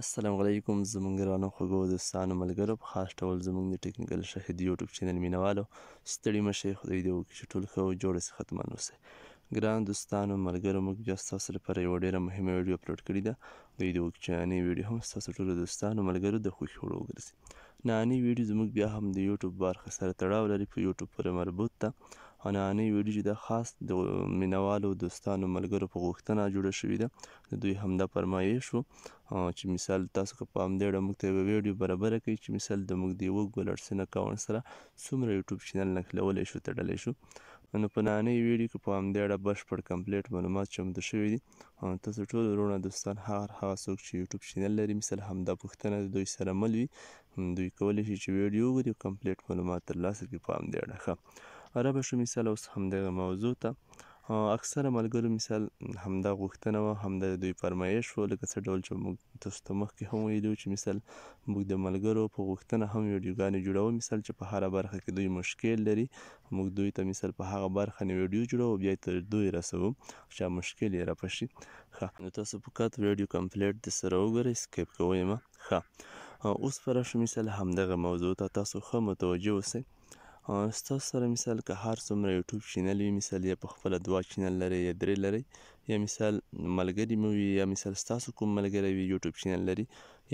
السلام علیکم زموږ ګرانو خوږو دوستانو ملګرو په خاص ډول زموږ د ټیکنیکل شهید یوټیوب چینل مینوالو ستړي مشي خدای دې وکړي چې ټول ښه او جوړ سي ختمان اوسئ ګران دوستانو ملګرو موږ بیا ستاسو لپاره یوه ډېره مهمه ویډیو اپلوډ کړې ده دوی د وکچانې ویډیو هم ستاسو ټولو دوستانو ملګرو د خوښې وړ وګرځي نانې ویډیو زموږ بیا هم د یوټیوب برخه سره تړاو لري په یوټیوب پورې مربوط ده عنعنۍ ویډیو چې دا خاص د مینوالو دوستانو ملګرو په غوښتنه جوړه شوې ده د دوی همدا فرمایش و چې مثال تاسو که په همدې اړه موږ ته یوه ویډیو برابره کړئ چې مثال زموږ د یوه ګل اډسن اکاونټ سره څومره یوټیوب چینل نښلولی شو تړلی شو نو په نننۍ ویډیو کې په همدې اړه بشپړ کمپلیټ معلومات چمتو شوي دي تاسو ټول وروڼه دوستان هغه هغه څوک چې یوټیوب چینل لري مثال همدا پوښتنه د دوی سره مل وي دوی کولی شي چې ویډیو وګوري کمپلیټ معلومات ترلاسه کړي په همدې اړه ښه عربه شو مثال اوس همدغه موضوع ته اکثره ملګرو مثال همدا غوښتنه وه همدا د دوی فرمایش وه لکه څه ډول چې موږ تاسو ته مخکې هم ویلي چې مثال موږ د ملګرو په غوښتنه هم ویډیوګانې جوړوو مثال چې په هره برخه کې دوی مشکل لري موږ دوی ته مثال په هغه برخه نه ویډیو جوړوو بیا تر دوی رسوو چې مشکل یې راپشي ښه نو تاسو په کات ویډیو کمپلیټ د سره وګورئ سکیپ کوئ مه ښه اوس فرش مثال همدغه موضوع ته تاسو ښه متوجه اوسئ ستاسو سره مثال که هر څومره یوټیوب چینل وي مثال یا په خپله دوه چینل لرئ یا درې لرئ یا مثال ملګري مو وي یا مثال ستاسو کوم ملګری وي یوټیوب چینل لري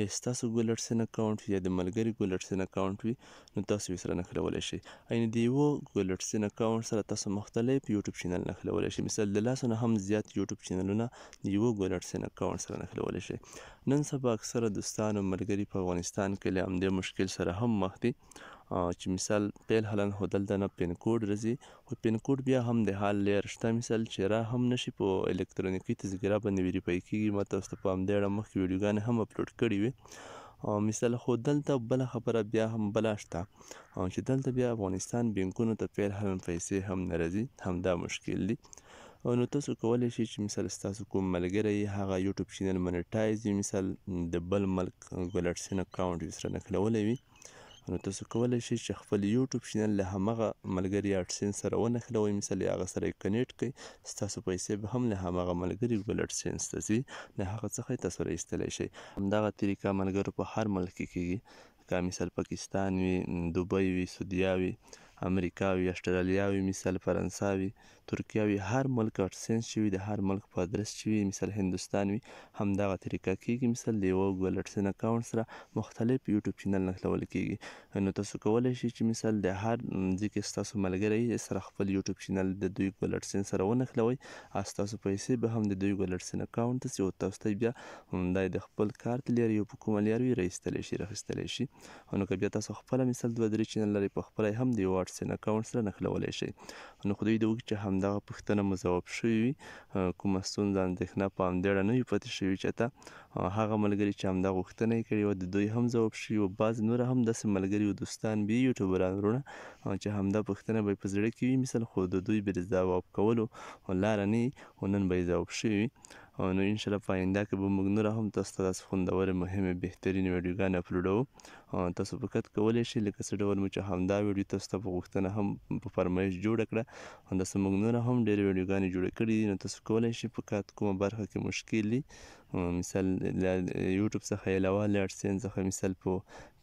یا ستاسو ګول اډسن اکاونټ یا د ملګري ګول اډسن اکاونټ وي نو تاسو یې سره نښلولی شئ یعنې د یوه ګول اډسن اکاونټ سره تاسو مختلف یوټیوب چینل نښلولی شئ مثال د لاسو نه هم زیات یوټیوب چینلونه د یوه ګول اډسن اکاونټ سره نښلولی شئ نن سبا اکثره دوستانو ملګري په افغانستان کې له همدې مشکل سره هم مخ دي چې مثال پیل هلن هدل دنه پین کوډ راځي او پین کوډ بیا هم د حال لیر شته مثال چې را هم نشي په الکترونیکی تذکرہ باندې ویریفای کیږي ماته تاسو په هم ډېر مخ ویډیوګان هم اپلوډ کړي وي او مثال خو دلته بل خبره بیا هم بلاشته او چې دلته بیا افغانستان بینکونو ته پیل هم پیسې هم ناراضي هم دا مشکل دی او نو تاسو کولی شئ چې مثال ستاسو کوم ملګری هغه یوټیوب چینل منټایز مثال د بل ملک ګلټسن اکاونټ سره نښلولی وي نو تاسو کولی شئ چې خپل یوټیوب چینل له همغه ملګري اډسنس سره ونښلوئ مثال هغه سره یې کنیکټ کړئ ستاسو پیسې به هم له همغه ملګري ګوګل اډسنس ته ځي له هغه څخه یې تاسو راایستلی شئ همدغه طریقه ملګرو په هر ملک کې کیږي که مثال پاکستان وي دوبۍ وي سعودیه وي امریکا وي اسټرالیا وي مثال فرانسه وي ترکیه وي هر ملک اډسنس چې وي د هر ملک په ادرس چې وي مثال هندوستان وي همدغه طریقه کیږي مثال د یوه ګوګل اډسن اکاونټ سره مختلف یوټیوب چینل نښلول کیږي نو تاسو کولی شئ چې مثال د هر ځکه ستاسو ملګری سره خپل یوټیوب چینل د دوی ګوګل اډسن سره ونښلوئ ستاسو پیسې به هم د دوی ګوګل اډسن اکاونټ ته سی او تاسو ته بیا همدای د خپل کارت لري یو په کومه لري راستلی شي راخستلی شي نو که بیا تاسو خپل مثال دوه درې چینل لري په خپل هم د یو اډسن اکاونټ سره نښلولای شئ نو خدای دې وکړي چې هم همدغه پښتنه مزوب شوی وي کومه ستونزه اندېښنه په همدې اړه نه وي پاتې شوې چېرته هغه ملګري چې همدا غوښتنه یې کړې وه د دوی هم ځواب شوي وو بعض نوره هم داسې ملګري و دوستان بي یوټیوبران وروڼه چې همدا پښتنه به یې په زړه کې وي مثل خو د دوی به د ځواب کولو لاره نه وي خو نن به یې ځواب شوي وي نو انشاءالله په آینده کې به موږ نور هم تاسو ته داسې خوندورې مهمې بهترینې ویډیوګانې اپلوډوو تاسو فقط کولی شئ لکه څه ډول مو چې همدا ویډیو تاسو ته په غوښتنه هم په فرمایش جوړه کړه همداسې موږ نور هم ډېرې ویډیوګانې جوړې کړې دي نو تاسو کولی شئ په کات کومه برخه کې مشکل مثال یوټیوب څخه علاوه له اډسینس څخه مثال په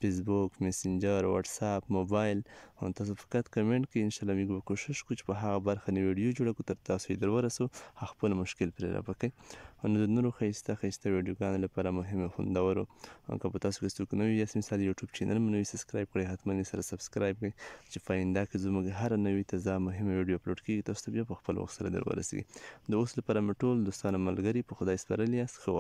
فیسبوک میسنجر واټساپ موبایل او تاسو فقط کمنټ کې ان شاء الله موږ کوشش کوو چې په هغه برخه نه ویډیو جوړ کړو تر تاسو یې درورسو خپل مشکل پرې راپکې او نو د نورو خيسته خيسته ویډیوګانو لپاره مهمه خوندورو او که په تاسو کې څوک نوی یاست مثال یوټیوب چینل مې نوی سبسکرایب کړئ حتما سره سبسکرایب کړئ چې فاینده کې زموږ هر نوی تازه مهمه ویډیو اپلوډ کیږي تاسو ته بیا په خپل وخت سره درورسي د اوس لپاره مټول دوستانه ملګری په خدای سپارلی یاست خو